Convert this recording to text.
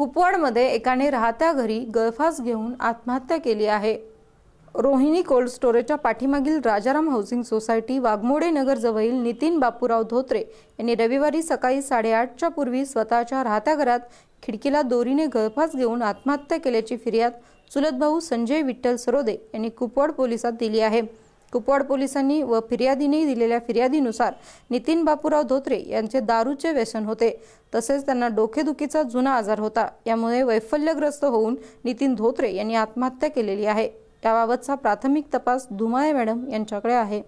कुपवाडमध्ये एकाने राहत्या घरी गळफास घेऊन आत्महत्या केली आहे रोहिणी कोल्ड स्टोरेजच्या पाठीमागील राजाराम हाऊसिंग सोसायटी वाघमोडे नगरजवळील नितीन बापूराव धोत्रे यांनी रविवारी सकाळी साडेआठच्या पूर्वी स्वतःच्या राहत्या घरात खिडकीला दोरीने गळफास घेऊन आत्महत्या केल्याची फिर्याद चुलतभाऊ संजय विठ्ठल सरोदे यांनी कुपवाड पोलिसात दिली आहे कुपवाड पोलिसांनी व फिर्यादीने दिलेल्या फिर्यादीनुसार नितीन बापूराव धोत्रे यांचे दारूचे व्यसन होते तसेच त्यांना डोकेदुखीचा जुना आजार होता यामुळे वैफल्यग्रस्त होऊन नितीन धोत्रे यांनी आत्महत्या केलेली आहे याबाबतचा प्राथमिक तपास धुमाळे मॅडम यांच्याकडे आहे